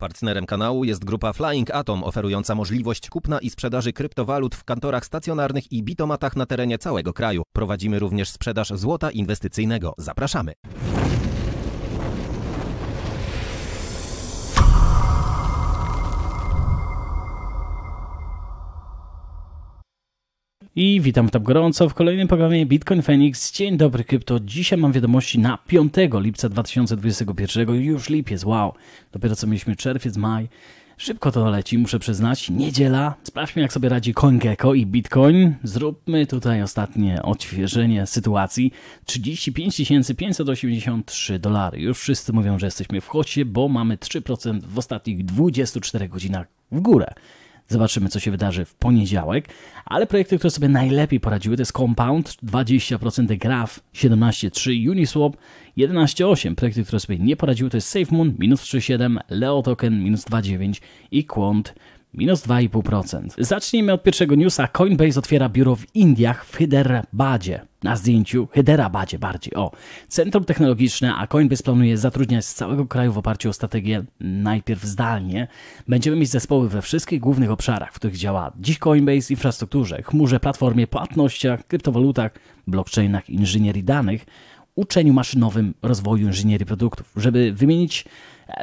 Partnerem kanału jest grupa Flying Atom oferująca możliwość kupna i sprzedaży kryptowalut w kantorach stacjonarnych i bitomatach na terenie całego kraju. Prowadzimy również sprzedaż złota inwestycyjnego. Zapraszamy! I witam tam gorąco w kolejnym programie Bitcoin Phoenix. Dzień dobry krypto. Dzisiaj mam wiadomości na 5 lipca 2021. Już lipiec, wow. Dopiero co mieliśmy czerwiec, maj. Szybko to leci, muszę przyznać. Niedziela. Sprawdźmy, jak sobie radzi CoinGecko i Bitcoin. Zróbmy tutaj ostatnie odświeżenie sytuacji. 35 583 dolary. Już wszyscy mówią, że jesteśmy w chocie, bo mamy 3% w ostatnich 24 godzinach w górę. Zobaczymy, co się wydarzy w poniedziałek. Ale projekty, które sobie najlepiej poradziły, to jest Compound 20% Graf 17.3, Uniswap 11.8. Projekty, które sobie nie poradziły, to jest SafeMoon minus 3.7, Leotoken minus 2.9 i Quant Minus 2,5%. Zacznijmy od pierwszego newsa. Coinbase otwiera biuro w Indiach w Hyderabadzie. Na zdjęciu Hyderabadzie bardziej. O, centrum technologiczne, a Coinbase planuje zatrudniać z całego kraju w oparciu o strategię najpierw zdalnie. Będziemy mieć zespoły we wszystkich głównych obszarach, w których działa dziś Coinbase, infrastrukturze, chmurze, platformie, płatnościach, kryptowalutach, blockchainach, inżynierii danych, uczeniu maszynowym, rozwoju inżynierii produktów. Żeby wymienić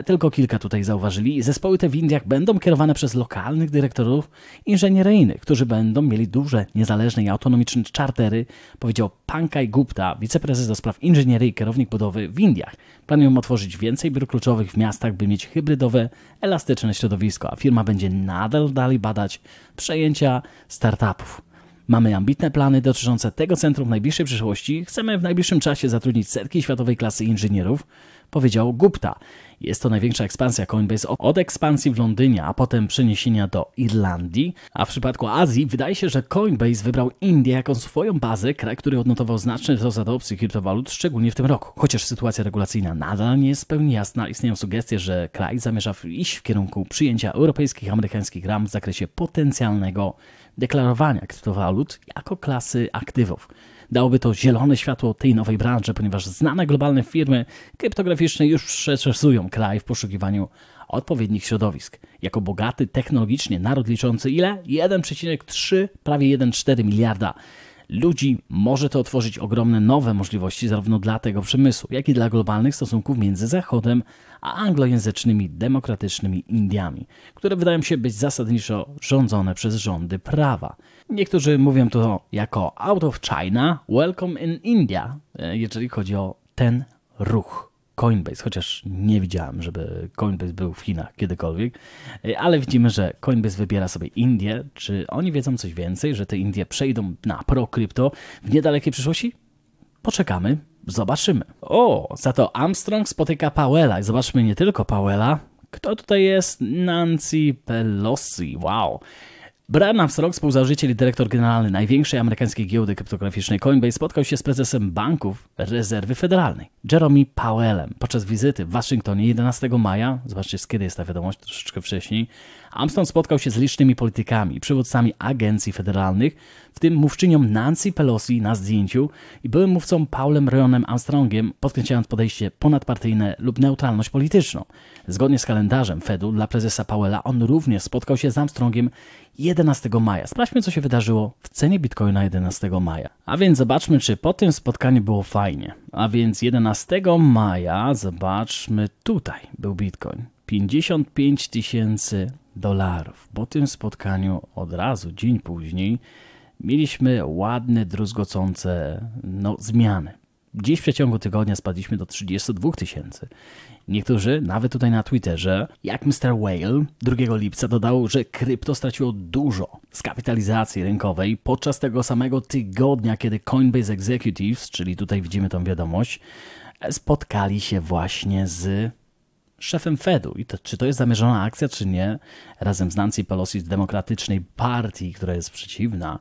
tylko kilka tutaj zauważyli. Zespoły te w Indiach będą kierowane przez lokalnych dyrektorów inżynieryjnych, którzy będą mieli duże, niezależne i autonomiczne czartery, powiedział Pankaj Gupta, wiceprezes do spraw inżynierii i kierownik budowy w Indiach. Planują otworzyć więcej biur kluczowych w miastach, by mieć hybrydowe, elastyczne środowisko, a firma będzie nadal dalej badać przejęcia startupów. Mamy ambitne plany dotyczące tego centrum w najbliższej przyszłości. Chcemy w najbliższym czasie zatrudnić setki światowej klasy inżynierów, powiedział Gupta. Jest to największa ekspansja Coinbase od ekspansji w Londynie, a potem przeniesienia do Irlandii. A w przypadku Azji wydaje się, że Coinbase wybrał Indię jako swoją bazę, kraj, który odnotował znaczny wzrost adopcji kryptowalut, szczególnie w tym roku. Chociaż sytuacja regulacyjna nadal nie jest w pełni jasna, istnieją sugestie, że kraj zamierza iść w kierunku przyjęcia europejskich, amerykańskich ram w zakresie potencjalnego deklarowania kryptowalut jako klasy aktywów dałoby to zielone światło tej nowej branży, ponieważ znane globalne firmy kryptograficzne już przeczesują kraj w poszukiwaniu odpowiednich środowisk. Jako bogaty technologicznie naród liczący ile? 1,3, prawie 1,4 miliarda ludzi może to otworzyć ogromne nowe możliwości zarówno dla tego przemysłu, jak i dla globalnych stosunków między Zachodem a anglojęzycznymi demokratycznymi Indiami, które wydają się być zasadniczo rządzone przez rządy prawa. Niektórzy mówią to jako out of China, welcome in India, e, jeżeli chodzi o ten ruch. Coinbase, chociaż nie widziałem, żeby Coinbase był w Chinach kiedykolwiek, y, ale widzimy, że Coinbase wybiera sobie Indie. Czy oni wiedzą coś więcej, że te Indie przejdą na pro krypto w niedalekiej przyszłości? Poczekamy, zobaczymy. O, za to Armstrong spotyka Powella i zobaczmy nie tylko Powella, kto tutaj jest? Nancy Pelosi. Wow. Brian Armstrong, współzałożyciel i dyrektor generalny największej amerykańskiej giełdy kryptograficznej Coinbase, spotkał się z prezesem banków rezerwy federalnej, Jeremy Powellem, podczas wizyty w Waszyngtonie 11 maja. Zobaczcie, z kiedy jest ta wiadomość, troszeczkę wcześniej. Armstrong spotkał się z licznymi politykami, przywódcami agencji federalnych, w tym mówczynią Nancy Pelosi na zdjęciu i byłym mówcą Paulem Ryanem Armstrongiem, podkreślając podejście ponadpartyjne lub neutralność polityczną. Zgodnie z kalendarzem Fedu dla prezesa Powella on również spotkał się z Armstrongiem 11 maja. Sprawdźmy, co się wydarzyło w cenie bitcoina 11 maja. A więc zobaczmy, czy po tym spotkaniu było fajnie. A więc 11 maja, zobaczmy, tutaj był bitcoin. 55 tysięcy dolarów. Po tym spotkaniu od razu, dzień później, mieliśmy ładne, druzgocące no, zmiany. Dziś w przeciągu tygodnia spadliśmy do 32 tysięcy. Niektórzy, nawet tutaj na Twitterze, jak Mr. Whale 2 lipca dodał, że krypto straciło dużo z kapitalizacji rynkowej podczas tego samego tygodnia, kiedy Coinbase Executives, czyli tutaj widzimy tą wiadomość, spotkali się właśnie z szefem Fedu. I to, czy to jest zamierzona akcja, czy nie, razem z Nancy Pelosi z Demokratycznej Partii, która jest przeciwna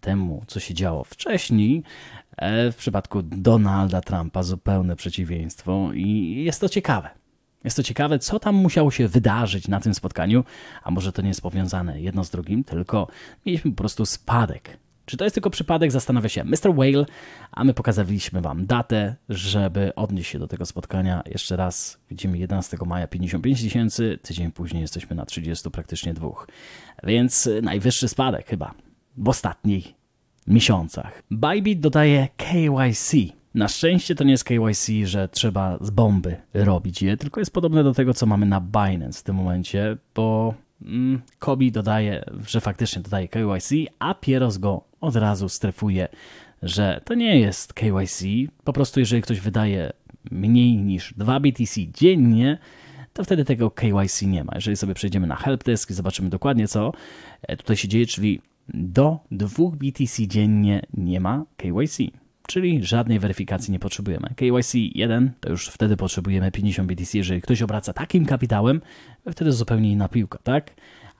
temu, co się działo wcześniej, e, w przypadku Donalda Trumpa zupełne przeciwieństwo i jest to ciekawe. Jest to ciekawe, co tam musiało się wydarzyć na tym spotkaniu, a może to nie jest powiązane jedno z drugim, tylko mieliśmy po prostu spadek czy to jest tylko przypadek? Zastanawia się Mr. Whale, a my pokazaliśmy Wam datę, żeby odnieść się do tego spotkania. Jeszcze raz widzimy 11 maja 55 tysięcy, tydzień później jesteśmy na 30 praktycznie dwóch. Więc najwyższy spadek chyba w ostatnich miesiącach. Bybit dodaje KYC. Na szczęście to nie jest KYC, że trzeba z bomby robić je, tylko jest podobne do tego, co mamy na Binance w tym momencie, bo Mm, Kobi dodaje, że faktycznie dodaje KYC, a Pieros go od razu strefuje, że to nie jest KYC. Po prostu jeżeli ktoś wydaje mniej niż 2 BTC dziennie, to wtedy tego KYC nie ma. Jeżeli sobie przejdziemy na helpdesk i zobaczymy dokładnie, co e, tutaj się dzieje, czyli do 2 BTC dziennie nie ma KYC czyli żadnej weryfikacji nie potrzebujemy. KYC1 to już wtedy potrzebujemy 50 BTC, jeżeli ktoś obraca takim kapitałem, wtedy zupełnie inna piłka, tak?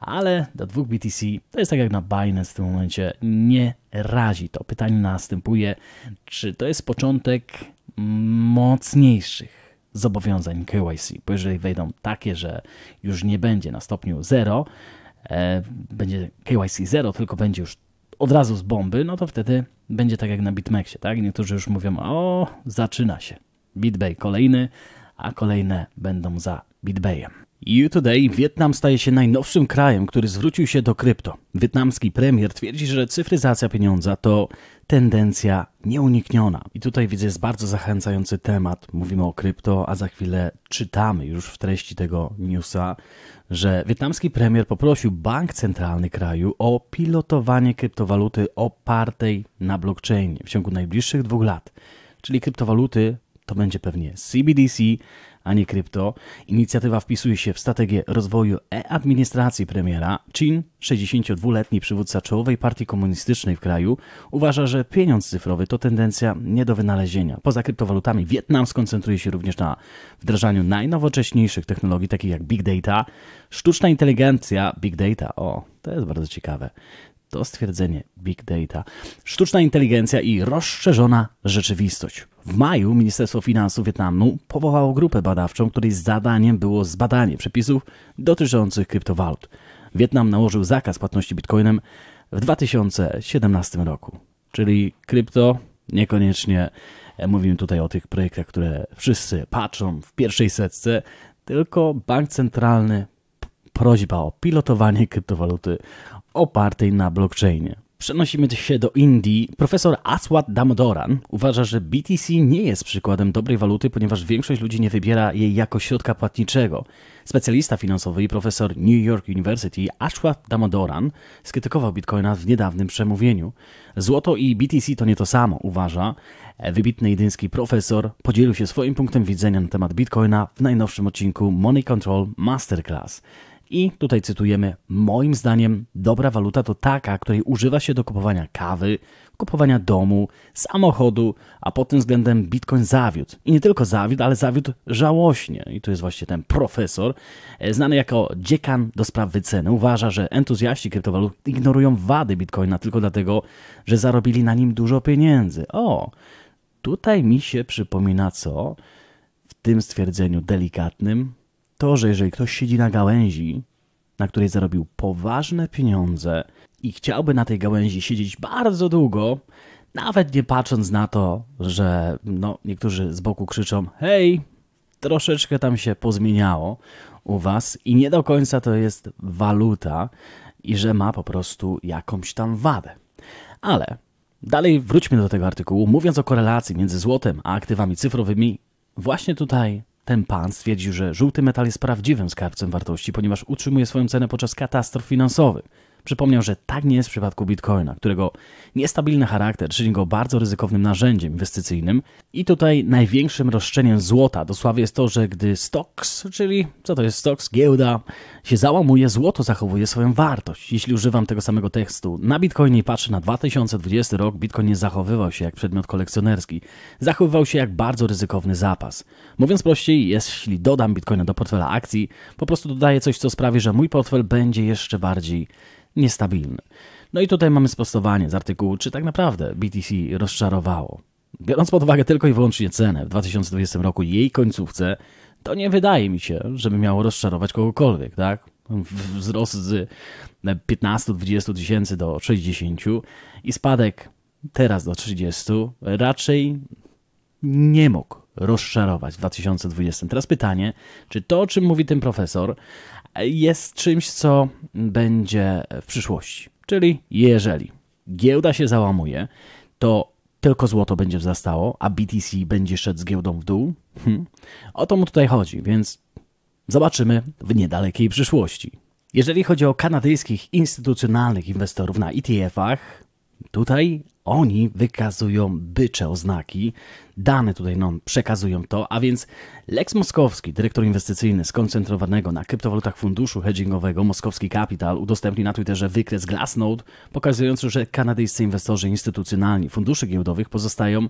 Ale do 2 BTC to jest tak jak na Binance w tym momencie, nie razi to. Pytanie następuje, czy to jest początek mocniejszych zobowiązań KYC, bo jeżeli wejdą takie, że już nie będzie na stopniu 0, e, będzie KYC 0, tylko będzie już od razu z bomby, no to wtedy będzie tak jak na BitMEXie, tak? Niektórzy już mówią, o, zaczyna się. BitBay kolejny, a kolejne będą za BitBayem. You Today Wietnam staje się najnowszym krajem, który zwrócił się do krypto. Wietnamski premier twierdzi, że cyfryzacja pieniądza to tendencja nieunikniona. I tutaj widzę, jest bardzo zachęcający temat. Mówimy o krypto, a za chwilę czytamy już w treści tego newsa, że wietnamski premier poprosił bank centralny kraju o pilotowanie kryptowaluty opartej na blockchainie w ciągu najbliższych dwóch lat. Czyli kryptowaluty to będzie pewnie CBDC, a nie krypto. Inicjatywa wpisuje się w strategię rozwoju e-administracji premiera. Chin, 62-letni przywódca czołowej partii komunistycznej w kraju, uważa, że pieniądz cyfrowy to tendencja nie do wynalezienia. Poza kryptowalutami Wietnam skoncentruje się również na wdrażaniu najnowocześniejszych technologii, takich jak big data, sztuczna inteligencja, big data, o, to jest bardzo ciekawe, to stwierdzenie Big Data, sztuczna inteligencja i rozszerzona rzeczywistość. W maju Ministerstwo Finansów Wietnamu powołało grupę badawczą, której zadaniem było zbadanie przepisów dotyczących kryptowalut. Wietnam nałożył zakaz płatności bitcoinem w 2017 roku. Czyli krypto niekoniecznie e, mówimy tutaj o tych projektach, które wszyscy patrzą w pierwszej setce, tylko bank centralny prośba o pilotowanie kryptowaluty opartej na blockchainie. Przenosimy się do Indii. Profesor Aswad Damodaran uważa, że BTC nie jest przykładem dobrej waluty, ponieważ większość ludzi nie wybiera jej jako środka płatniczego. Specjalista finansowy i profesor New York University Aswat Damodaran skrytykował Bitcoina w niedawnym przemówieniu. Złoto i BTC to nie to samo, uważa. Wybitny indyjski profesor podzielił się swoim punktem widzenia na temat Bitcoina w najnowszym odcinku Money Control Masterclass. I tutaj cytujemy: Moim zdaniem, dobra waluta to taka, której używa się do kupowania kawy, kupowania domu, samochodu, a pod tym względem Bitcoin zawiódł. I nie tylko zawiódł, ale zawiódł żałośnie. I tu jest właśnie ten profesor, e, znany jako dziekan do spraw wyceny. Uważa, że entuzjaści kryptowalut ignorują wady Bitcoina tylko dlatego, że zarobili na nim dużo pieniędzy. O, tutaj mi się przypomina co? W tym stwierdzeniu delikatnym to, że jeżeli ktoś siedzi na gałęzi, na której zarobił poważne pieniądze i chciałby na tej gałęzi siedzieć bardzo długo, nawet nie patrząc na to, że no, niektórzy z boku krzyczą: Hej, troszeczkę tam się pozmieniało u Was i nie do końca to jest waluta i że ma po prostu jakąś tam wadę. Ale dalej wróćmy do tego artykułu. Mówiąc o korelacji między złotem a aktywami cyfrowymi, właśnie tutaj ten pan stwierdził, że żółty metal jest prawdziwym skarbcem wartości, ponieważ utrzymuje swoją cenę podczas katastrof finansowych. Przypomniał, że tak nie jest w przypadku Bitcoina, którego niestabilny charakter czyni go bardzo ryzykownym narzędziem inwestycyjnym i tutaj największym roszczeniem złota dosłownie jest to, że gdy stocks, czyli co to jest stocks, giełda, się załamuje, złoto zachowuje swoją wartość. Jeśli używam tego samego tekstu na Bitcoinie i patrzę na 2020 rok, Bitcoin nie zachowywał się jak przedmiot kolekcjonerski, zachowywał się jak bardzo ryzykowny zapas. Mówiąc prościej, jeśli dodam Bitcoina do portfela akcji, po prostu dodaję coś, co sprawi, że mój portfel będzie jeszcze bardziej niestabilny. No i tutaj mamy sprostowanie z artykułu, czy tak naprawdę BTC rozczarowało. Biorąc pod uwagę tylko i wyłącznie cenę w 2020 roku i jej końcówce, to nie wydaje mi się, żeby miało rozczarować kogokolwiek, tak? Wzrost z 15-20 tysięcy do 60 i spadek teraz do 30 raczej nie mógł rozszerować w 2020. Teraz pytanie, czy to, o czym mówi ten profesor, jest czymś, co będzie w przyszłości? Czyli jeżeli giełda się załamuje, to tylko złoto będzie wzrastało, a BTC będzie szedł z giełdą w dół? Hm. O to mu tutaj chodzi, więc zobaczymy w niedalekiej przyszłości. Jeżeli chodzi o kanadyjskich instytucjonalnych inwestorów na ETF-ach, Tutaj oni wykazują bycze oznaki, dane tutaj nam przekazują to, a więc Lex Moskowski, dyrektor inwestycyjny skoncentrowanego na kryptowalutach funduszu hedgingowego Moskowski Capital, udostępni na Twitterze wykres Glassnode, pokazujący, że kanadyjscy inwestorzy instytucjonalni funduszy giełdowych pozostają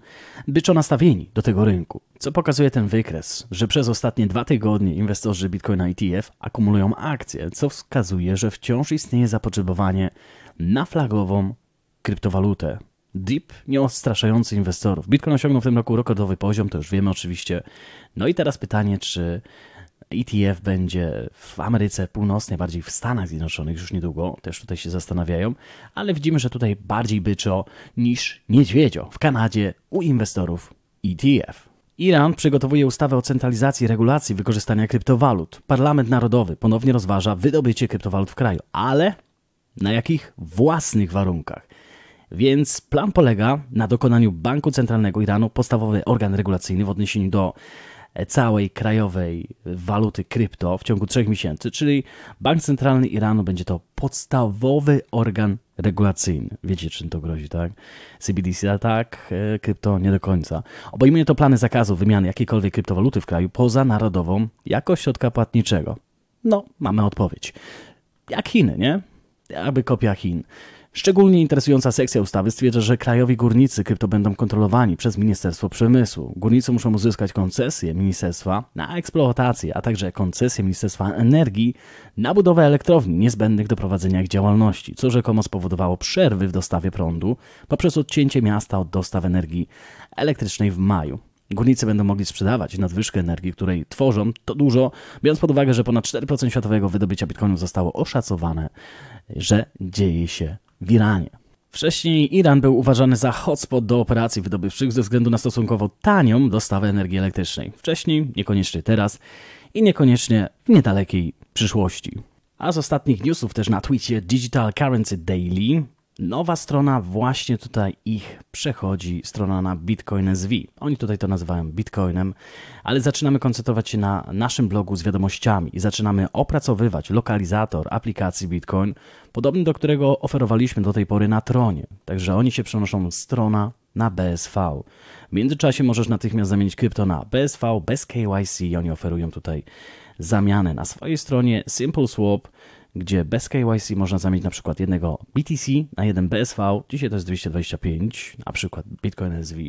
byczo nastawieni do tego rynku. Co pokazuje ten wykres, że przez ostatnie dwa tygodnie inwestorzy Bitcoina ETF akumulują akcje, co wskazuje, że wciąż istnieje zapotrzebowanie na flagową kryptowalutę. Deep nie odstraszający inwestorów. Bitcoin osiągnął w tym roku rekordowy poziom, to już wiemy oczywiście. No i teraz pytanie, czy ETF będzie w Ameryce Północnej, bardziej w Stanach Zjednoczonych już niedługo, też tutaj się zastanawiają, ale widzimy, że tutaj bardziej byczo niż niedźwiedzio w Kanadzie u inwestorów ETF. Iran przygotowuje ustawę o centralizacji regulacji wykorzystania kryptowalut. Parlament Narodowy ponownie rozważa wydobycie kryptowalut w kraju, ale na jakich własnych warunkach. Więc plan polega na dokonaniu Banku Centralnego Iranu, podstawowy organ regulacyjny w odniesieniu do całej krajowej waluty krypto w ciągu trzech miesięcy, czyli Bank Centralny Iranu będzie to podstawowy organ regulacyjny. Wiecie, czym to grozi, tak? CBDC tak, e, krypto nie do końca. Obejmuje to plany zakazu wymiany jakiejkolwiek kryptowaluty w kraju poza narodową jako środka płatniczego. No, mamy odpowiedź. Jak Chiny, nie? Aby kopia Chin. Szczególnie interesująca sekcja ustawy stwierdza, że krajowi górnicy krypto będą kontrolowani przez Ministerstwo Przemysłu. Górnicy muszą uzyskać koncesję ministerstwa na eksploatację, a także koncesję Ministerstwa Energii na budowę elektrowni niezbędnych do prowadzenia ich działalności, co rzekomo spowodowało przerwy w dostawie prądu poprzez odcięcie miasta od dostaw energii elektrycznej w maju. Górnicy będą mogli sprzedawać nadwyżkę energii, której tworzą, to dużo, biorąc pod uwagę, że ponad 4% światowego wydobycia bitcoinu zostało oszacowane, że dzieje się w Iranie. Wcześniej Iran był uważany za hotspot do operacji wydobywczych ze względu na stosunkowo tanią dostawę energii elektrycznej. Wcześniej, niekoniecznie teraz i niekoniecznie w niedalekiej przyszłości. A z ostatnich newsów też na Twitchie Digital Currency Daily Nowa strona właśnie tutaj ich przechodzi, strona na Bitcoin SV. Oni tutaj to nazywają Bitcoinem, ale zaczynamy koncentrować się na naszym blogu z wiadomościami i zaczynamy opracowywać lokalizator aplikacji Bitcoin, podobny do którego oferowaliśmy do tej pory na Tronie. Także oni się przenoszą strona na BSV. W międzyczasie możesz natychmiast zamienić krypto na BSV bez KYC. Oni oferują tutaj zamianę na swojej stronie Simple Swap gdzie bez KYC można zamienić na przykład jednego BTC na jeden BSV. Dzisiaj to jest 225, na przykład Bitcoin SV.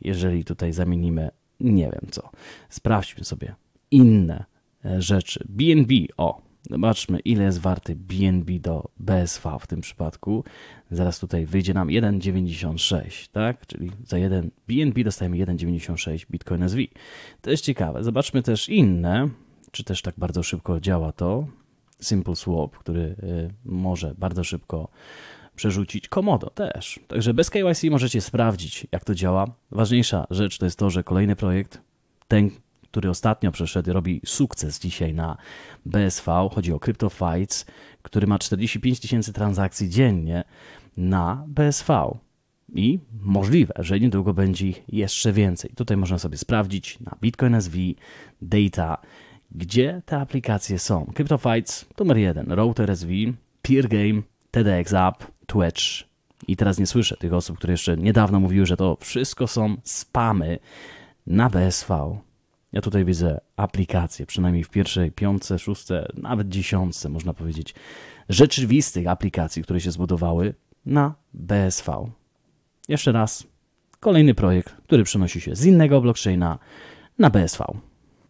Jeżeli tutaj zamienimy, nie wiem co, sprawdźmy sobie inne e, rzeczy. BNB, o, Zobaczmy, ile jest warty BNB do BSV w tym przypadku. Zaraz tutaj wyjdzie nam 1,96, tak? Czyli za jeden BNB dostajemy 1,96 Bitcoin SV. To jest ciekawe. Zobaczmy też inne, czy też tak bardzo szybko działa to. Simple Swap, który y, może bardzo szybko przerzucić Komodo też. Także bez KYC możecie sprawdzić, jak to działa. Ważniejsza rzecz to jest to, że kolejny projekt, ten, który ostatnio przeszedł, robi sukces dzisiaj na BSV. Chodzi o CryptoFights, który ma 45 tysięcy transakcji dziennie na BSV. I możliwe, że niedługo będzie ich jeszcze więcej. Tutaj można sobie sprawdzić na Bitcoin SV, Data, gdzie te aplikacje są. CryptoFights numer jeden, Router SV, Peer Game, TDX App, Twitch. I teraz nie słyszę tych osób, które jeszcze niedawno mówiły, że to wszystko są spamy na BSV. Ja tutaj widzę aplikacje, przynajmniej w pierwszej piątce, szóste, nawet dziesiątce, można powiedzieć, rzeczywistych aplikacji, które się zbudowały na BSV. Jeszcze raz, kolejny projekt, który przenosi się z innego blockchaina na BSV.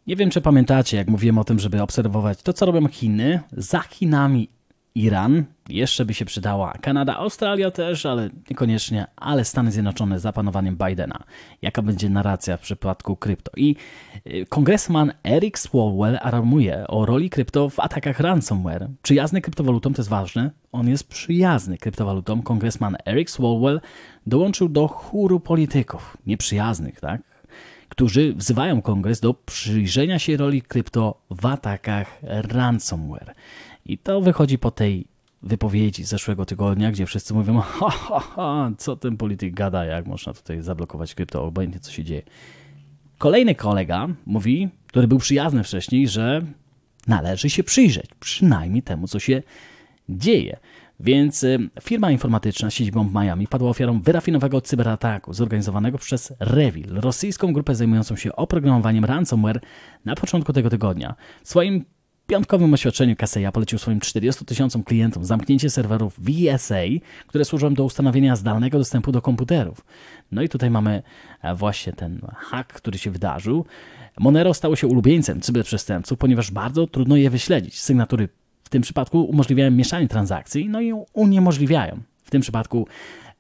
Nie wiem, czy pamiętacie, jak mówiłem o tym, żeby obserwować to, co robią Chiny. Za Chinami Iran jeszcze by się przydała. Kanada, Australia też, ale niekoniecznie, ale Stany Zjednoczone za panowaniem Bidena. Jaka będzie narracja w przypadku krypto? I y, kongresman Eric Swalwell alarmuje o roli krypto w atakach ransomware. Przyjazny kryptowalutom, to jest ważne, on jest przyjazny kryptowalutom. Kongresman Eric Swalwell dołączył do chóru polityków nieprzyjaznych, tak? którzy wzywają kongres do przyjrzenia się roli krypto w atakach ransomware. I to wychodzi po tej wypowiedzi z zeszłego tygodnia, gdzie wszyscy mówią, ha, ha, ha, co ten polityk gada, jak można tutaj zablokować krypto, obojętnie co się dzieje. Kolejny kolega mówi, który był przyjazny wcześniej, że należy się przyjrzeć przynajmniej temu, co się dzieje. Więc y, firma informatyczna z siedzibą w Miami padła ofiarą wyrafinowego cyberataku zorganizowanego przez Revil, rosyjską grupę zajmującą się oprogramowaniem ransomware na początku tego tygodnia. W swoim piątkowym oświadczeniu Kaseya polecił swoim 40 tysiącom klientom zamknięcie serwerów VSA, które służą do ustanowienia zdalnego dostępu do komputerów. No i tutaj mamy e, właśnie ten hack, który się wydarzył. Monero stało się ulubieńcem cyberprzestępców, ponieważ bardzo trudno je wyśledzić. Sygnatury w tym przypadku umożliwiają mieszanie transakcji, no i uniemożliwiają. W tym przypadku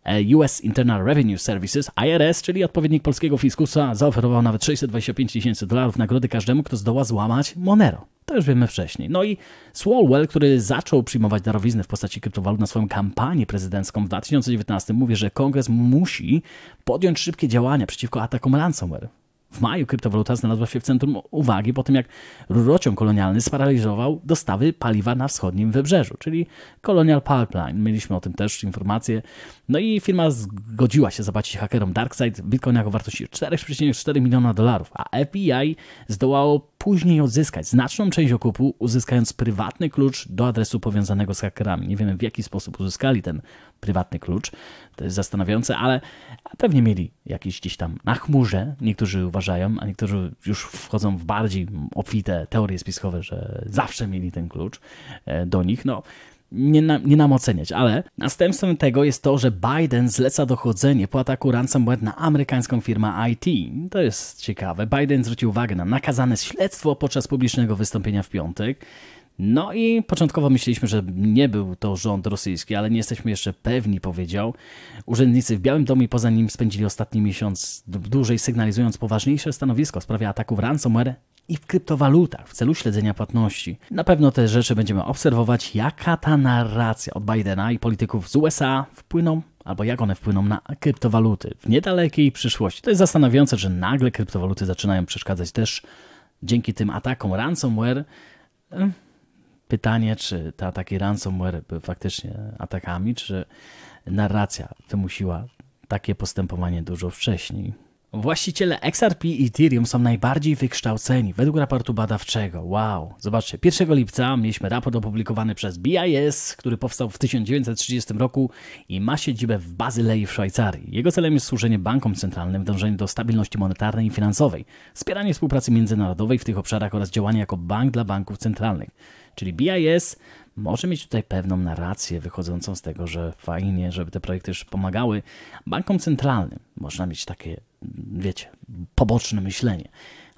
e, US Internal Revenue Services, IRS, czyli odpowiednik polskiego fiskusa, zaoferował nawet 625 tysięcy dolarów nagrody każdemu, kto zdoła złamać Monero. To już wiemy wcześniej. No i Swalwell, który zaczął przyjmować darowizny w postaci kryptowalut na swoją kampanię prezydencką w 2019, mówi, że kongres musi podjąć szybkie działania przeciwko atakom ransomware. W maju kryptowaluta znalazła się w centrum uwagi po tym, jak rurociąg kolonialny sparaliżował dostawy paliwa na wschodnim wybrzeżu, czyli Colonial Pipeline. Mieliśmy o tym też informacje. No i firma zgodziła się zapłacić hakerom DarkSide bitcoina o wartości 4,4 miliona dolarów, a FBI zdołało później odzyskać znaczną część okupu, uzyskając prywatny klucz do adresu powiązanego z hakerami. Nie wiemy w jaki sposób uzyskali ten prywatny klucz, to jest zastanawiające, ale pewnie mieli jakiś gdzieś tam na chmurze, niektórzy uważają, a niektórzy już wchodzą w bardziej obfite teorie spiskowe, że zawsze mieli ten klucz e, do nich. No, nie, na, nie nam oceniać, ale następstwem tego jest to, że Biden zleca dochodzenie po ataku ransomware na amerykańską firmę IT. To jest ciekawe. Biden zwrócił uwagę na nakazane śledztwo podczas publicznego wystąpienia w piątek. No i początkowo myśleliśmy, że nie był to rząd rosyjski, ale nie jesteśmy jeszcze pewni, powiedział. Urzędnicy w Białym Domu i poza nim spędzili ostatni miesiąc dłużej sygnalizując poważniejsze stanowisko w sprawie ataków ransomware i w kryptowalutach w celu śledzenia płatności. Na pewno te rzeczy będziemy obserwować, jaka ta narracja od Bidena i polityków z USA wpłyną albo jak one wpłyną na kryptowaluty w niedalekiej przyszłości. To jest zastanawiające, że nagle kryptowaluty zaczynają przeszkadzać też dzięki tym atakom ransomware. Pytanie, czy te ataki ransomware były faktycznie atakami, czy narracja wymusiła takie postępowanie dużo wcześniej. Właściciele XRP i Ethereum są najbardziej wykształceni według raportu badawczego. Wow, zobaczcie, 1 lipca mieliśmy raport opublikowany przez BIS, który powstał w 1930 roku i ma siedzibę w Bazylei w Szwajcarii. Jego celem jest służenie bankom centralnym w dążeniu do stabilności monetarnej i finansowej, wspieranie współpracy międzynarodowej w tych obszarach oraz działanie jako bank dla banków centralnych. Czyli BIS może mieć tutaj pewną narrację wychodzącą z tego, że fajnie, żeby te projekty już pomagały bankom centralnym. Można mieć takie, wiecie, poboczne myślenie.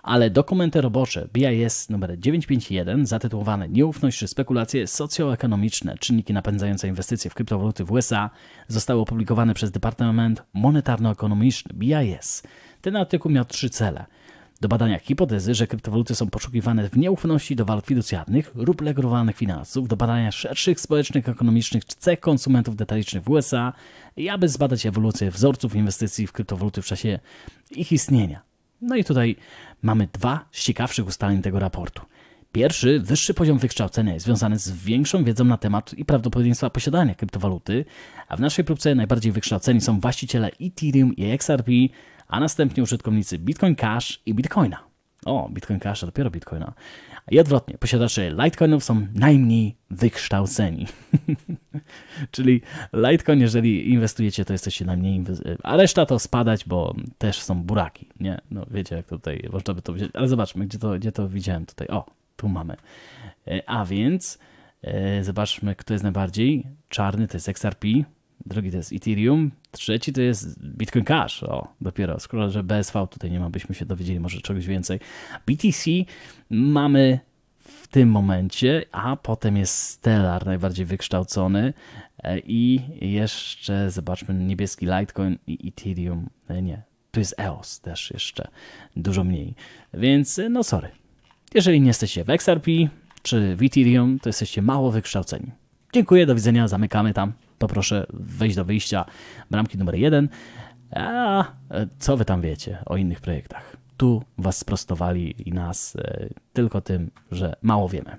Ale dokumenty robocze BIS numer 951 zatytułowane Nieufność czy spekulacje socjoekonomiczne, czynniki napędzające inwestycje w kryptowaluty w USA zostały opublikowane przez Departament Monetarno-Ekonomiczny BIS. Ten artykuł miał trzy cele – do badania hipotezy, że kryptowaluty są poszukiwane w nieufności do walut fiducjarnych lub legrowanych finansów, do badania szerszych społecznych, ekonomicznych cech konsumentów detalicznych w USA i aby zbadać ewolucję wzorców inwestycji w kryptowaluty w czasie ich istnienia. No i tutaj mamy dwa z ciekawszych ustaleń tego raportu. Pierwszy, wyższy poziom wykształcenia jest związany z większą wiedzą na temat i prawdopodobieństwa posiadania kryptowaluty, a w naszej próbce najbardziej wykształceni są właściciele Ethereum i XRP, a następnie użytkownicy Bitcoin Cash i Bitcoina. O, Bitcoin Cash, a dopiero Bitcoina. I odwrotnie, posiadacze Litecoinów są najmniej wykształceni. Czyli Litecoin, jeżeli inwestujecie, to jesteście najmniej, a reszta to spadać, bo też są buraki, nie? No wiecie, jak tutaj można by to wziąć, ale zobaczmy, gdzie to, gdzie to widziałem tutaj. O, tu mamy. E, a więc e, zobaczmy, kto jest najbardziej czarny, to jest XRP, drugi to jest Ethereum, Trzeci to jest Bitcoin Cash. O, dopiero skoro, że BSV tutaj nie ma, byśmy się dowiedzieli może czegoś więcej. BTC mamy w tym momencie, a potem jest Stellar, najbardziej wykształcony. E, I jeszcze zobaczmy niebieski Litecoin i Ethereum. E, nie, tu jest EOS też jeszcze dużo mniej. Więc e, no sorry. Jeżeli nie jesteście w XRP czy w Ethereum, to jesteście mało wykształceni. Dziękuję, do widzenia, zamykamy tam poproszę wejść do wyjścia bramki numer jeden. A co wy tam wiecie o innych projektach? Tu was sprostowali i nas e, tylko tym, że mało wiemy.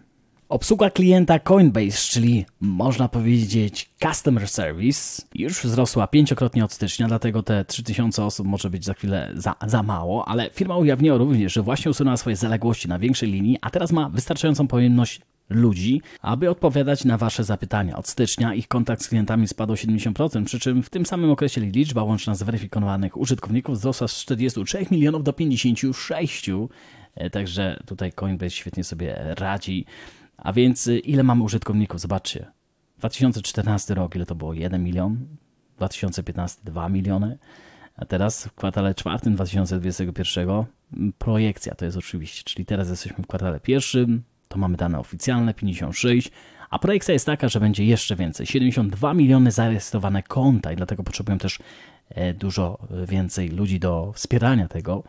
Obsługa klienta Coinbase, czyli można powiedzieć customer service, już wzrosła pięciokrotnie od stycznia, dlatego te 3000 osób może być za chwilę za, za mało, ale firma ujawniła również, że właśnie usunęła swoje zaległości na większej linii, a teraz ma wystarczającą pojemność ludzi, aby odpowiadać na Wasze zapytania. Od stycznia ich kontakt z klientami spadł o 70%, przy czym w tym samym okresie liczba łączna zweryfikowanych użytkowników wzrosła z 43 milionów do 56. E, także tutaj Coinbase świetnie sobie radzi. A więc y, ile mamy użytkowników? Zobaczcie. 2014 rok ile to było? 1 milion. 2015 2 miliony. A teraz w kwartale czwartym 2021 mm, projekcja to jest oczywiście, czyli teraz jesteśmy w kwartale pierwszym, to mamy dane oficjalne 56, a projekcja jest taka, że będzie jeszcze więcej. 72 miliony zarejestrowane konta i dlatego potrzebują też e, dużo e, więcej ludzi do wspierania tego.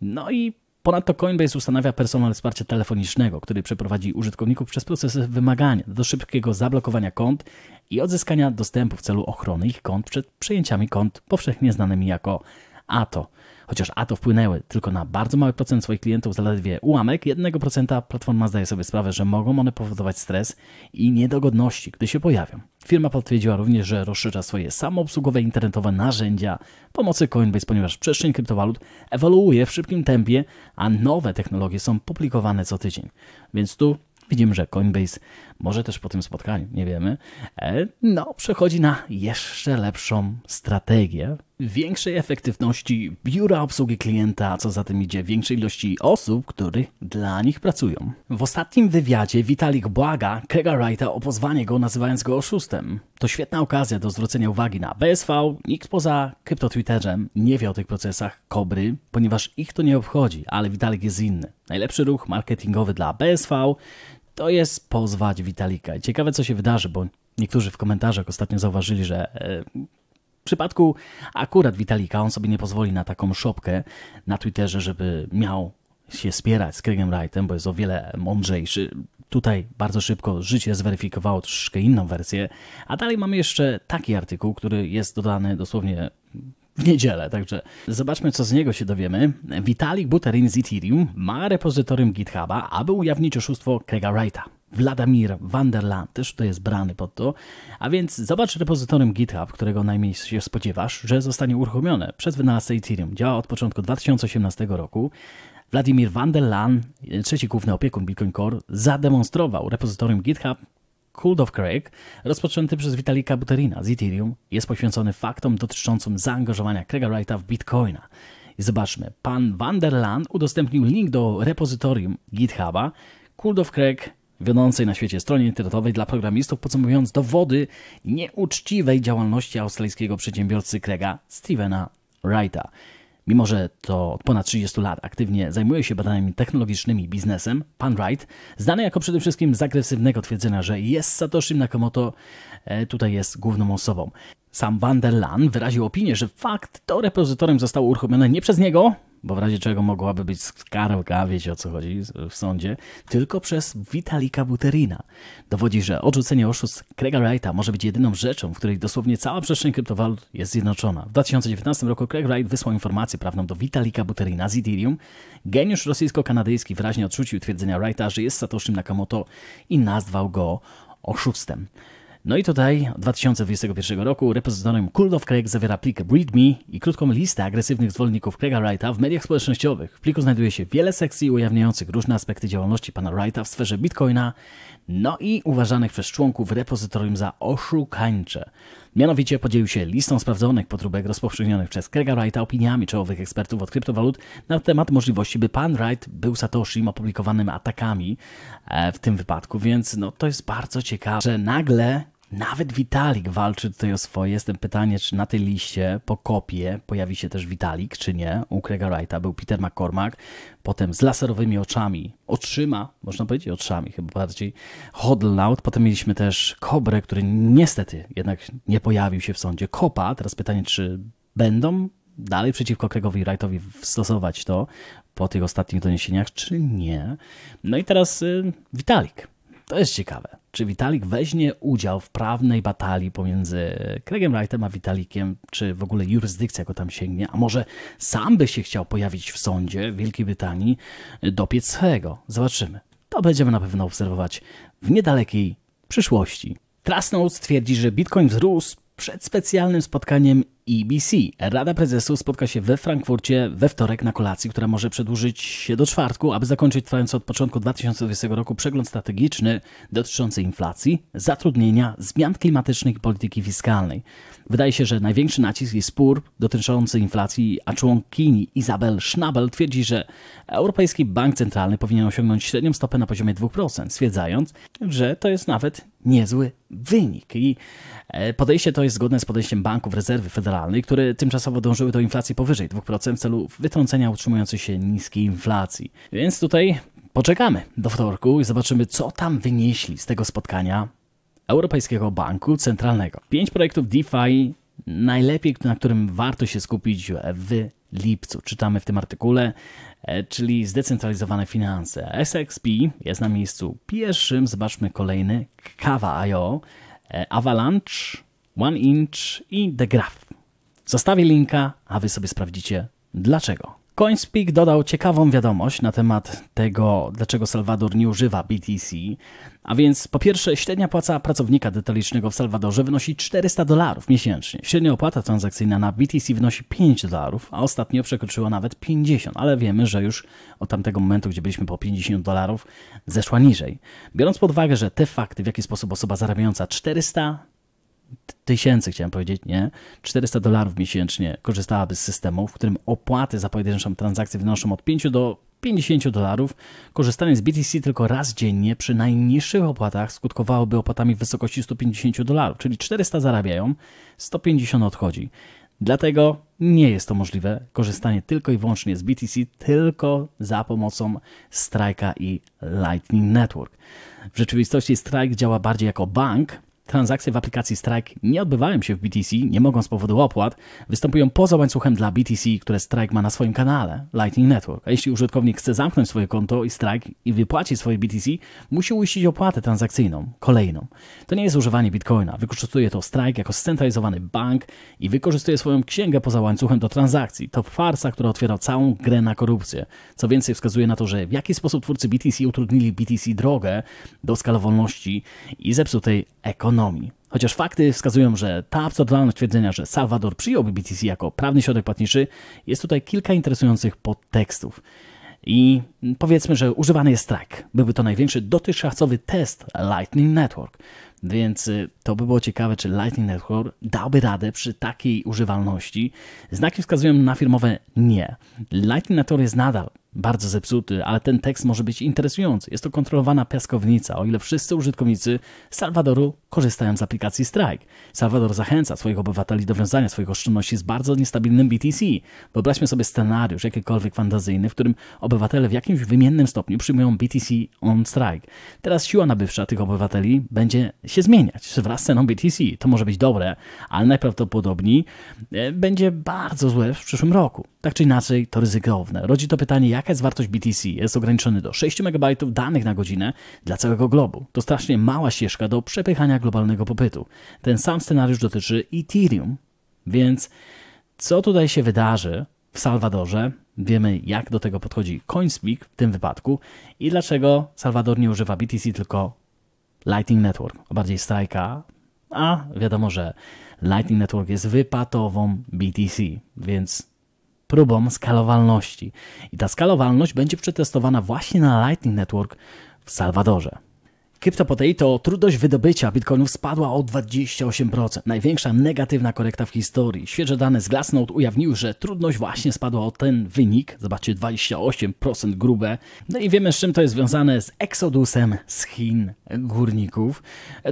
No i ponadto Coinbase ustanawia personel wsparcia telefonicznego, który przeprowadzi użytkowników przez proces wymagania do szybkiego zablokowania kont i odzyskania dostępu w celu ochrony ich kont przed przejęciami kont powszechnie znanymi jako ATO. Chociaż ATO wpłynęły tylko na bardzo mały procent swoich klientów, zaledwie ułamek 1%, platforma zdaje sobie sprawę, że mogą one powodować stres i niedogodności, gdy się pojawią. Firma potwierdziła również, że rozszerza swoje samoobsługowe internetowe narzędzia pomocy Coinbase, ponieważ przestrzeń kryptowalut ewoluuje w szybkim tempie, a nowe technologie są publikowane co tydzień. Więc tu widzimy, że Coinbase może też po tym spotkaniu, nie wiemy, e, no, przechodzi na jeszcze lepszą strategię, większej efektywności biura obsługi klienta, a co za tym idzie większej ilości osób, których dla nich pracują. W ostatnim wywiadzie Vitalik błaga Craiga Wrighta o pozwanie go, nazywając go oszustem. To świetna okazja do zwrócenia uwagi na BSV, nikt poza kryptotwitterzem nie wie o tych procesach kobry, ponieważ ich to nie obchodzi, ale Vitalik jest inny. Najlepszy ruch marketingowy dla BSV to jest pozwać Witalika. Ciekawe, co się wydarzy, bo niektórzy w komentarzach ostatnio zauważyli, że e, w przypadku akurat Witalika on sobie nie pozwoli na taką szopkę na Twitterze, żeby miał się spierać z Craigiem Wrightem, bo jest o wiele mądrzejszy. Tutaj bardzo szybko życie zweryfikowało troszeczkę inną wersję, a dalej mamy jeszcze taki artykuł, który jest dodany dosłownie w niedzielę, także zobaczmy, co z niego się dowiemy. Vitalik Buterin z Ethereum ma repozytorium GitHuba, aby ujawnić oszustwo Craiga Wrighta. Wladimir Vanderland też tutaj jest brany pod to. A więc zobacz repozytorium GitHub, którego najmniej się spodziewasz, że zostanie uruchomione przez wynalazcę Ethereum. Działa od początku 2018 roku. Wladimir Vanderland, trzeci główny opiekun Bitcoin Core, zademonstrował repozytorium GitHub Cold of Craig, rozpoczęty przez Witalika Buterina z Ethereum, jest poświęcony faktom dotyczącym zaangażowania Craiga Wrighta w Bitcoina. I zobaczmy, pan Vanderlan udostępnił link do repozytorium GitHuba Cold of Craig wiodącej na świecie stronie internetowej dla programistów, podsumowując dowody nieuczciwej działalności australijskiego przedsiębiorcy Craiga Stevena Wrighta. Mimo, że to od ponad 30 lat aktywnie zajmuje się badaniami technologicznymi biznesem, pan Wright, znany jako przede wszystkim z agresywnego twierdzenia, że jest Satoshi Nakamoto, e, tutaj jest główną osobą. Sam Van der Laan wyraził opinię, że fakt to repozytorem zostało uruchomione nie przez niego, bo w razie czego mogłaby być skarga, wiecie o co chodzi w sądzie, tylko przez Vitalika Buterina. Dowodzi, że odrzucenie oszustw Craiga Wrighta może być jedyną rzeczą, w której dosłownie cała przestrzeń kryptowalut jest zjednoczona. W 2019 roku Craig Wright wysłał informację prawną do Vitalika Buterina z Ethereum. Geniusz rosyjsko-kanadyjski wyraźnie odrzucił twierdzenia Wrighta, że jest Satoshi Nakamoto i nazwał go oszustem. No i tutaj od 2021 roku repozytorium Cool of Craig zawiera plik Read Me i krótką listę agresywnych zwolenników Craiga Wrighta w mediach społecznościowych. W pliku znajduje się wiele sekcji ujawniających różne aspekty działalności pana Wrighta w sferze bitcoina, no i uważanych przez członków repozytorium za oszukańcze. Mianowicie podzielił się listą sprawdzonych podróbek rozpowszechnionych przez Craiga Wrighta opiniami czołowych ekspertów od kryptowalut na temat możliwości, by pan Wright był Satoshi opublikowanym atakami e, w tym wypadku, więc no to jest bardzo ciekawe, że nagle nawet Witalik walczy tutaj o swoje. Jestem pytanie, czy na tej liście po kopie pojawi się też Witalik, czy nie. U Craiga Wrighta był Peter McCormack. Potem z laserowymi oczami otrzyma, można powiedzieć oczami chyba bardziej, Hodlout. Potem mieliśmy też Kobrę, który niestety jednak nie pojawił się w sądzie. Kopa, teraz pytanie, czy będą dalej przeciwko Craigowi Wrightowi stosować to po tych ostatnich doniesieniach, czy nie. No i teraz y, Witalik. To jest ciekawe. Czy Witalik weźmie udział w prawnej batalii pomiędzy Craigiem Wrightem a Witalikiem, czy w ogóle jurysdykcja go tam sięgnie, a może sam by się chciał pojawić w sądzie w Wielkiej Brytanii, dopiec swego? Zobaczymy. To będziemy na pewno obserwować w niedalekiej przyszłości. Trasnold twierdzi, że Bitcoin wzrósł przed specjalnym spotkaniem EBC. Rada Prezesów spotka się we Frankfurcie we wtorek na kolacji, która może przedłużyć się do czwartku, aby zakończyć trwający od początku 2020 roku przegląd strategiczny dotyczący inflacji, zatrudnienia, zmian klimatycznych i polityki fiskalnej. Wydaje się, że największy nacisk i spór dotyczący inflacji, a członkini Izabel Schnabel twierdzi, że Europejski Bank Centralny powinien osiągnąć średnią stopę na poziomie 2%, stwierdzając, że to jest nawet niezły wynik. I e, podejście to jest zgodne z podejściem banków rezerwy federalnej liberalnej, które tymczasowo dążyły do inflacji powyżej 2% w celu wytrącenia utrzymującej się niskiej inflacji. Więc tutaj poczekamy do wtorku i zobaczymy, co tam wynieśli z tego spotkania Europejskiego Banku Centralnego. Pięć projektów DeFi, najlepiej na którym warto się skupić w lipcu. Czytamy w tym artykule, e, czyli zdecentralizowane finanse. SXP jest na miejscu pierwszym, zobaczmy kolejny, Io, e, Avalanche, One Inch i The Graph. Zostawię linka, a Wy sobie sprawdzicie dlaczego. CoinSpeak dodał ciekawą wiadomość na temat tego, dlaczego Salwador nie używa BTC. A więc po pierwsze, średnia płaca pracownika detalicznego w Salwadorze wynosi 400 dolarów miesięcznie. Średnia opłata transakcyjna na BTC wynosi 5 dolarów, a ostatnio przekroczyła nawet 50, ale wiemy, że już od tamtego momentu, gdzie byliśmy po 50 dolarów, zeszła niżej. Biorąc pod uwagę, że te fakty, w jaki sposób osoba zarabiająca 400 tysięcy, chciałem powiedzieć, nie, 400 dolarów miesięcznie korzystałaby z systemu, w którym opłaty za pojedynczą transakcję wynoszą od 5 do 50 dolarów, korzystanie z BTC tylko raz dziennie przy najniższych opłatach skutkowałoby opłatami w wysokości 150 dolarów, czyli 400 zarabiają, 150 odchodzi. Dlatego nie jest to możliwe korzystanie tylko i wyłącznie z BTC, tylko za pomocą Strike'a i Lightning Network. W rzeczywistości Strike działa bardziej jako bank, Transakcje w aplikacji Strike nie odbywają się w BTC, nie mogą z powodu opłat, występują poza łańcuchem dla BTC, które Strike ma na swoim kanale Lightning Network. A jeśli użytkownik chce zamknąć swoje konto i Strike i wypłacić swoje BTC, musi uiścić opłatę transakcyjną, kolejną. To nie jest używanie Bitcoina, wykorzystuje to Strike jako scentralizowany bank i wykorzystuje swoją księgę poza łańcuchem do transakcji. To farsa, która otwiera całą grę na korupcję. Co więcej wskazuje na to, że w jaki sposób twórcy BTC utrudnili BTC drogę do skalowolności i zepsutej ekonomii ekonomii. Chociaż fakty wskazują, że ta absurdalność twierdzenia, że Salwador przyjąłby BTC jako prawny środek płatniczy, jest tutaj kilka interesujących podtekstów. I powiedzmy, że używany jest track. Byłby to największy dotychczasowy test Lightning Network. Więc y, to by było ciekawe, czy Lightning Network dałby radę przy takiej używalności. Znaki wskazują na firmowe nie. Lightning Network jest nadal bardzo zepsuty, ale ten tekst może być interesujący. Jest to kontrolowana piaskownica, o ile wszyscy użytkownicy Salwadoru korzystają z aplikacji Strike. Salwador zachęca swoich obywateli do wiązania swoich oszczędności z bardzo niestabilnym BTC. Wyobraźmy sobie scenariusz, jakikolwiek fantazyjny, w którym obywatele w jakimś wymiennym stopniu przyjmują BTC on Strike. Teraz siła nabywcza tych obywateli będzie się zmieniać wraz z ceną BTC. To może być dobre, ale najprawdopodobniej e, będzie bardzo złe w przyszłym roku. Tak czy inaczej, to ryzykowne. Rodzi to pytanie, jaka jest wartość BTC? Jest ograniczony do 6 MB danych na godzinę dla całego globu. To strasznie mała ścieżka do przepychania globalnego popytu. Ten sam scenariusz dotyczy Ethereum, więc co tutaj się wydarzy w Salwadorze? Wiemy, jak do tego podchodzi CoinSpeak w tym wypadku i dlaczego Salwador nie używa BTC, tylko Lightning Network, a bardziej Strike'a, a wiadomo, że Lightning Network jest wypatową BTC, więc próbą skalowalności. I ta skalowalność będzie przetestowana właśnie na Lightning Network w Salwadorze. CryptoPotato trudność wydobycia bitcoinów spadła o 28%. Największa negatywna korekta w historii. Świeże dane z Glassnode ujawniły, że trudność właśnie spadła o ten wynik. Zobaczcie, 28% grube. No i wiemy z czym to jest związane z eksodusem z Chin górników.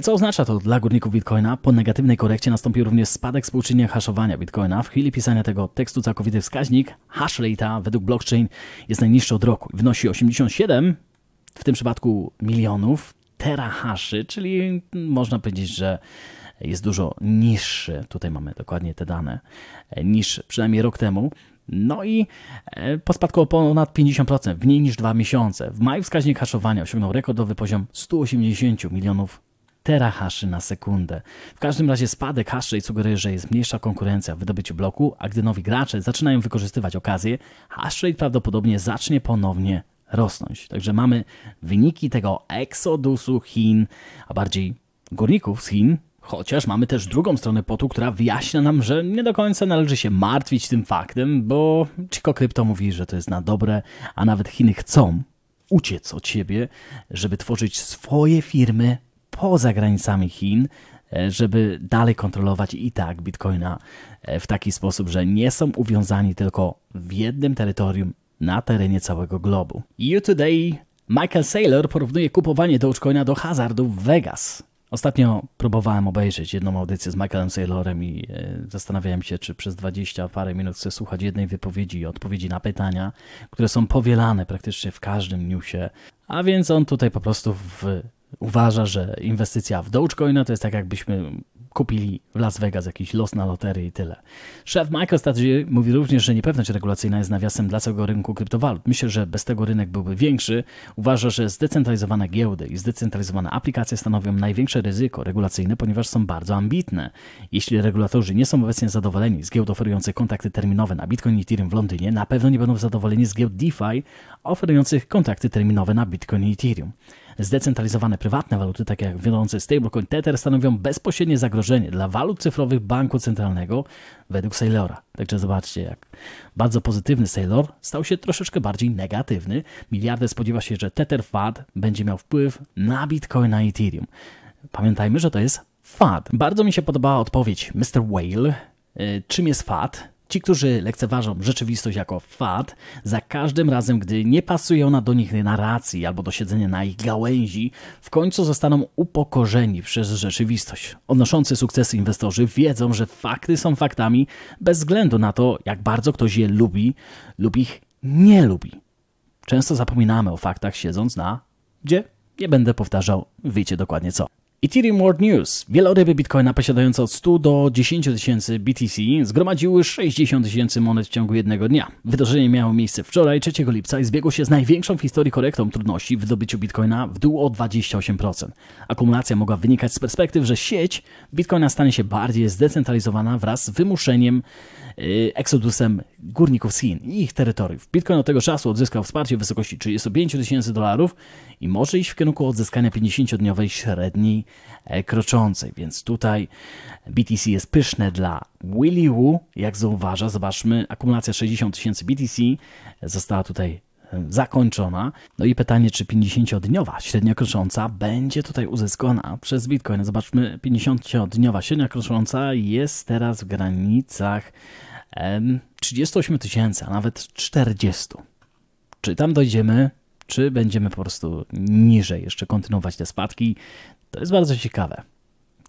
Co oznacza to dla górników bitcoina? Po negatywnej korekcie nastąpił również spadek współczynnia haszowania bitcoina. W chwili pisania tego tekstu całkowity wskaźnik hash rate'a według blockchain jest najniższy od roku. Wynosi 87 w tym przypadku milionów, haszy, czyli można powiedzieć, że jest dużo niższy. Tutaj mamy dokładnie te dane, e, niż przynajmniej rok temu. No i e, po spadku o ponad 50% w mniej niż dwa miesiące. W maju wskaźnik haszowania osiągnął rekordowy poziom 180 milionów terahaszy na sekundę. W każdym razie spadek haszy sugeruje, że jest mniejsza konkurencja w wydobyciu bloku, a gdy nowi gracze zaczynają wykorzystywać okazję, hash prawdopodobnie zacznie ponownie rosnąć. Także mamy wyniki tego eksodusu Chin, a bardziej górników z Chin, Chociaż mamy też drugą stronę potu, która wyjaśnia nam, że nie do końca należy się martwić tym faktem, bo Chico Krypto mówi, że to jest na dobre, a nawet Chiny chcą uciec od siebie, żeby tworzyć swoje firmy poza granicami Chin, e, żeby dalej kontrolować i tak bitcoina e, w taki sposób, że nie są uwiązani tylko w jednym terytorium na terenie całego globu. You Today Michael Saylor porównuje kupowanie Dogecoina do hazardu w Vegas. Ostatnio próbowałem obejrzeć jedną audycję z Michaelem Saylorem i e, zastanawiałem się, czy przez 20 parę minut chcę słuchać jednej wypowiedzi i odpowiedzi na pytania, które są powielane praktycznie w każdym newsie. A więc on tutaj po prostu w uważa, że inwestycja w Dogecoina to jest tak, jakbyśmy kupili w Las Vegas jakiś los na lotery i tyle. Szef MicroStrategy mówi również, że niepewność regulacyjna jest nawiasem dla całego rynku kryptowalut. Myślę, że bez tego rynek byłby większy. Uważa, że zdecentralizowane giełdy i zdecentralizowane aplikacje stanowią największe ryzyko regulacyjne, ponieważ są bardzo ambitne. Jeśli regulatorzy nie są obecnie zadowoleni z giełd oferujących kontakty terminowe na Bitcoin i Ethereum w Londynie, na pewno nie będą zadowoleni z giełd DeFi oferujących kontakty terminowe na Bitcoin i Ethereum. Zdecentralizowane prywatne waluty, takie jak wiodący stablecoin Tether, stanowią bezpośrednie zagrożenie dla walut cyfrowych banku centralnego według sailor'a. Także zobaczcie, jak bardzo pozytywny sailor stał się troszeczkę bardziej negatywny. Miliarder spodziewa się, że Tether FAD będzie miał wpływ na Bitcoina i Ethereum. Pamiętajmy, że to jest FAD. Bardzo mi się podobała odpowiedź Mr. Whale. Y, czym jest FAD? Ci, którzy lekceważą rzeczywistość jako fat, za każdym razem, gdy nie pasuje ona do nich narracji albo do siedzenia na ich gałęzi, w końcu zostaną upokorzeni przez rzeczywistość. Odnoszący sukcesy inwestorzy wiedzą, że fakty są faktami bez względu na to, jak bardzo ktoś je lubi lub ich nie lubi. Często zapominamy o faktach siedząc na gdzie? Nie będę powtarzał, wiecie dokładnie co. Ethereum World News. Wieloryby bitcoina posiadające od 100 do 10 tysięcy BTC zgromadziły 60 tysięcy monet w ciągu jednego dnia. Wydarzenie miało miejsce wczoraj, 3 lipca i zbiegło się z największą w historii korektą trudności w dobyciu bitcoina w dół o 28%. Akumulacja mogła wynikać z perspektyw, że sieć bitcoina stanie się bardziej zdecentralizowana wraz z wymuszeniem Y, eksodusem górników z Chin i ich terytoriów. Bitcoin od tego czasu odzyskał wsparcie w wysokości 35 tysięcy dolarów i może iść w kierunku odzyskania 50-dniowej średniej e, kroczącej, więc tutaj BTC jest pyszne dla Willy Wu, jak zauważa, zobaczmy, akumulacja 60 tysięcy BTC została tutaj zakończona. No i pytanie, czy 50-dniowa średnia krocząca będzie tutaj uzyskana przez Bitcoin. Zobaczmy, 50-dniowa średnia krocząca jest teraz w granicach 38 tysięcy, a nawet 40. Czy tam dojdziemy, czy będziemy po prostu niżej jeszcze kontynuować te spadki? To jest bardzo ciekawe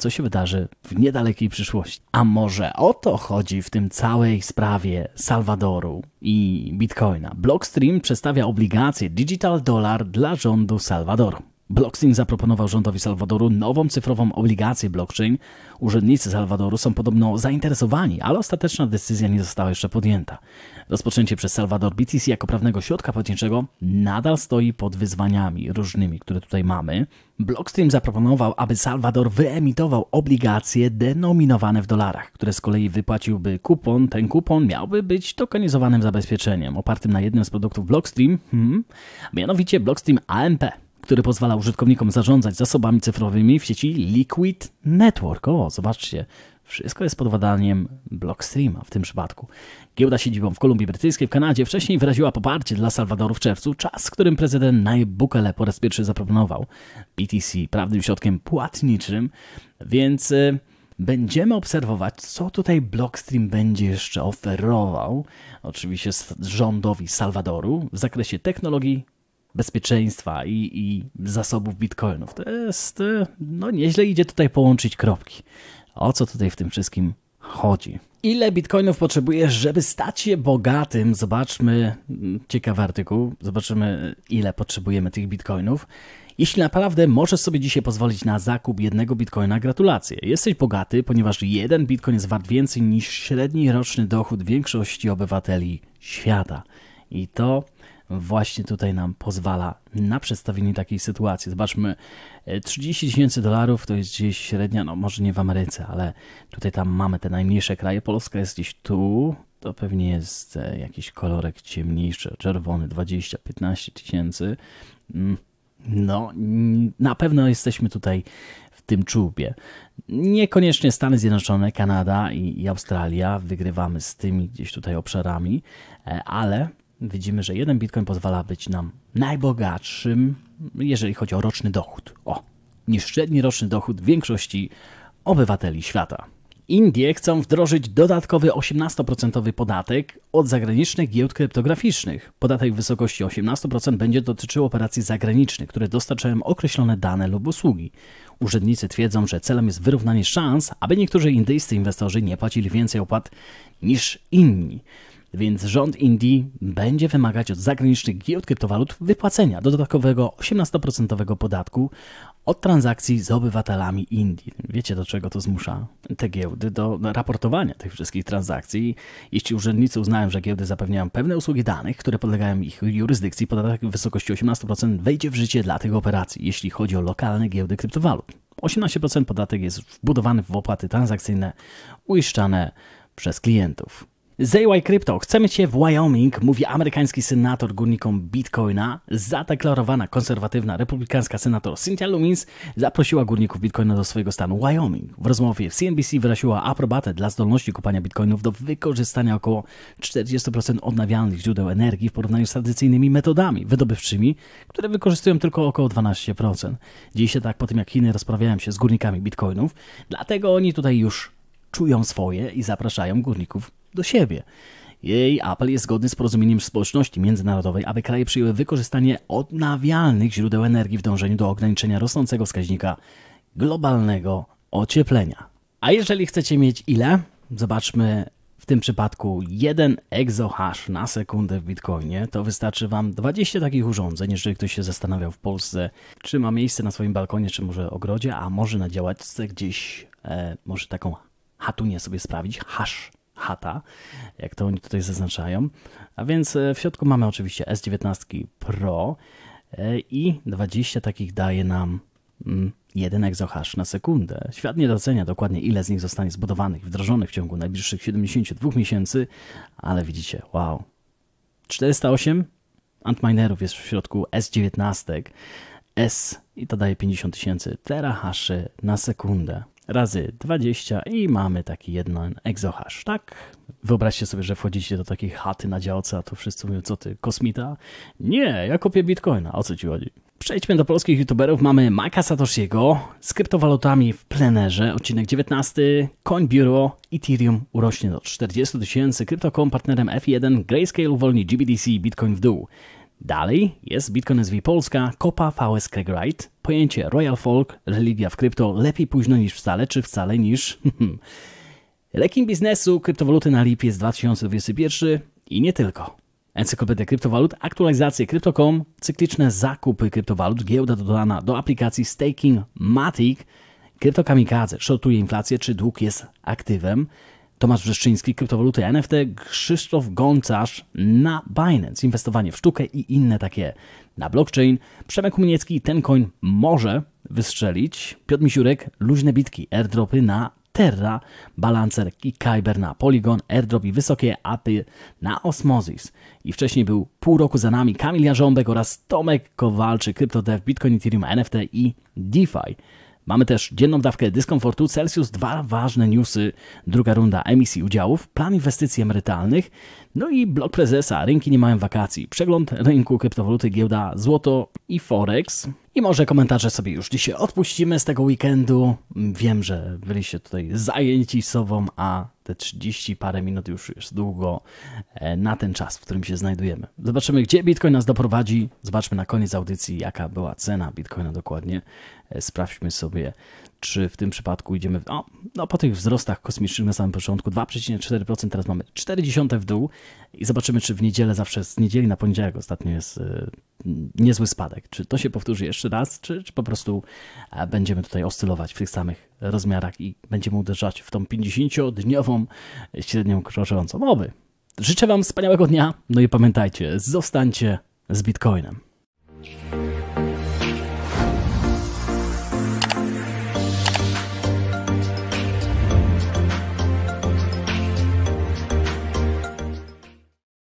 co się wydarzy w niedalekiej przyszłości. A może o to chodzi w tym całej sprawie Salwadoru i Bitcoina. Blockstream przedstawia obligacje Digital Dollar dla rządu Salwadoru. Blockstream zaproponował rządowi Salwadoru nową cyfrową obligację blockchain. Urzędnicy Salwadoru są podobno zainteresowani, ale ostateczna decyzja nie została jeszcze podjęta. Rozpoczęcie przez Salwador BTC jako prawnego środka płatniczego nadal stoi pod wyzwaniami różnymi, które tutaj mamy. Blockstream zaproponował, aby Salwador wyemitował obligacje denominowane w dolarach, które z kolei wypłaciłby kupon. Ten kupon miałby być tokenizowanym zabezpieczeniem opartym na jednym z produktów Blockstream, hmm, mianowicie Blockstream AMP który pozwala użytkownikom zarządzać zasobami cyfrowymi w sieci Liquid Network. O, zobaczcie, wszystko jest pod władaniem Blockstreama w tym przypadku. Giełda siedzibą w Kolumbii Brytyjskiej w Kanadzie wcześniej wyraziła poparcie dla Salwadoru w czerwcu, czas, w którym prezydent Nayib Bukele po raz pierwszy zaproponował BTC prawnym środkiem płatniczym, więc y, będziemy obserwować, co tutaj Blockstream będzie jeszcze oferował, oczywiście rządowi Salwadoru w zakresie technologii bezpieczeństwa i, i zasobów bitcoinów. To jest, e, no nieźle idzie tutaj połączyć kropki. O co tutaj w tym wszystkim chodzi? Ile bitcoinów potrzebujesz, żeby stać się bogatym? Zobaczmy, mm, ciekawy artykuł, zobaczymy ile potrzebujemy tych bitcoinów. Jeśli naprawdę możesz sobie dzisiaj pozwolić na zakup jednego bitcoina, gratulacje. Jesteś bogaty, ponieważ jeden bitcoin jest wart więcej niż średni roczny dochód większości obywateli świata. I to właśnie tutaj nam pozwala na przedstawienie takiej sytuacji. Zobaczmy, 30 e, tysięcy dolarów to jest gdzieś średnia, no może nie w Ameryce, ale tutaj tam mamy te najmniejsze kraje. Polska jest gdzieś tu, to pewnie jest e, jakiś kolorek ciemniejszy, czerwony, 20-15 tysięcy. Mm, no, na pewno jesteśmy tutaj w tym czubie. Niekoniecznie Stany Zjednoczone, Kanada i, i Australia wygrywamy z tymi gdzieś tutaj obszarami, e, ale widzimy, że jeden bitcoin pozwala być nam najbogatszym, jeżeli chodzi o roczny dochód. O, niż średni roczny dochód większości obywateli świata. Indie chcą wdrożyć dodatkowy 18% podatek od zagranicznych giełd kryptograficznych. Podatek w wysokości 18% będzie dotyczył operacji zagranicznych, które dostarczają określone dane lub usługi. Urzędnicy twierdzą, że celem jest wyrównanie szans, aby niektórzy indyjscy inwestorzy nie płacili więcej opłat niż inni więc rząd Indii będzie wymagać od zagranicznych giełd kryptowalut wypłacenia dodatkowego 18% podatku od transakcji z obywatelami Indii. Wiecie, do czego to zmusza te giełdy? Do raportowania tych wszystkich transakcji. Jeśli urzędnicy uznają, że giełdy zapewniają pewne usługi danych, które podlegają ich jurysdykcji, podatek w wysokości 18% wejdzie w życie dla tych operacji, jeśli chodzi o lokalne giełdy kryptowalut. 18% podatek jest wbudowany w opłaty transakcyjne uiszczane przez klientów. ZY y Crypto, chcemy Cię w Wyoming, mówi amerykański senator górnikom Bitcoina. Zadeklarowana konserwatywna republikanska senator Cynthia Lumins zaprosiła górników Bitcoina do swojego stanu Wyoming. W rozmowie w CNBC wyraziła aprobatę dla zdolności kupania Bitcoinów do wykorzystania około 40% odnawialnych źródeł energii w porównaniu z tradycyjnymi metodami wydobywczymi, które wykorzystują tylko około 12%. Dzieje się tak po tym, jak Chiny rozprawiają się z górnikami Bitcoinów, dlatego oni tutaj już czują swoje i zapraszają górników do siebie. Jej apel jest zgodny z porozumieniem społeczności międzynarodowej, aby kraje przyjęły wykorzystanie odnawialnych źródeł energii w dążeniu do ograniczenia rosnącego wskaźnika globalnego ocieplenia. A jeżeli chcecie mieć ile? Zobaczmy w tym przypadku 1 exohash na sekundę w Bitcoinie, to wystarczy Wam 20 takich urządzeń, jeżeli ktoś się zastanawiał w Polsce, czy ma miejsce na swoim balkonie, czy może ogrodzie, a może na działaczce gdzieś, e, może taką hatunię sobie sprawić, hash chata, jak to oni tutaj zaznaczają. A więc e, w środku mamy oczywiście S19 Pro e, i 20 takich daje nam mm, jeden egzohash na sekundę. Świat nie docenia dokładnie ile z nich zostanie zbudowanych, wdrożonych w ciągu najbliższych 72 miesięcy, ale widzicie, wow. 408 antminerów jest w środku S19, S i to daje 50 tysięcy terahaszy na sekundę razy 20 i mamy taki jeden exohash tak? Wyobraźcie sobie, że wchodzicie do takiej chaty na działce, a tu wszyscy mówią, co ty, kosmita? Nie, ja kopię bitcoina, o co ci chodzi? Przejdźmy do polskich youtuberów. Mamy Maka Satoshiego z kryptowalutami w plenerze, odcinek 19, Coin Bureau, Ethereum urośnie do 40 tysięcy, Crypto.com partnerem F1, Grayscale uwolni GBDC, Bitcoin w dół. Dalej jest Bitcoin SV Polska, Kopa VS Craig Wright, pojęcie Royal Folk, religia w krypto, lepiej późno niż wcale, czy wcale niż... lekim biznesu, kryptowaluty na lipiec 2021 i nie tylko. Encyklopedia kryptowalut, aktualizacje Crypto.com, cykliczne zakupy kryptowalut, giełda dodana do aplikacji Staking Matic, kryptokamikadze, shortuje inflację, czy dług jest aktywem, Tomasz Wrzeszczyński, kryptowaluty NFT, Krzysztof Gącarz na Binance, inwestowanie w sztukę i inne takie na blockchain, Przemek Umieniecki, ten coin może wystrzelić, Piotr Misiurek, luźne bitki, airdropy na Terra, Balancer i Kyber na Polygon, Airdrop i wysokie apy na Osmosis. I wcześniej był pół roku za nami Kamil Jarząbek oraz Tomek Kowalczyk, CryptoDev, Bitcoin, Ethereum, NFT i DeFi. Mamy też dzienną dawkę dyskomfortu Celsius, dwa ważne newsy, druga runda emisji udziałów, plan inwestycji emerytalnych, no i blok prezesa, rynki nie mają wakacji, przegląd rynku kryptowaluty, giełda, złoto i forex. I może komentarze sobie już dzisiaj odpuścimy z tego weekendu. Wiem, że byliście tutaj zajęci sobą, a te 30 parę minut już jest długo e, na ten czas, w którym się znajdujemy. Zobaczymy, gdzie Bitcoin nas doprowadzi. Zobaczmy na koniec audycji, jaka była cena Bitcoina dokładnie. E, sprawdźmy sobie czy w tym przypadku idziemy, w, o, no po tych wzrostach kosmicznych na samym początku 2,4%, teraz mamy 0,4 w dół i zobaczymy, czy w niedzielę zawsze z niedzieli na poniedziałek ostatnio jest y, niezły spadek. Czy to się powtórzy jeszcze raz, czy, czy po prostu e, będziemy tutaj oscylować w tych samych rozmiarach i będziemy uderzać w tą 50-dniową e, średnią krążącą. No, oby. Życzę Wam wspaniałego dnia, no i pamiętajcie, zostańcie z Bitcoinem.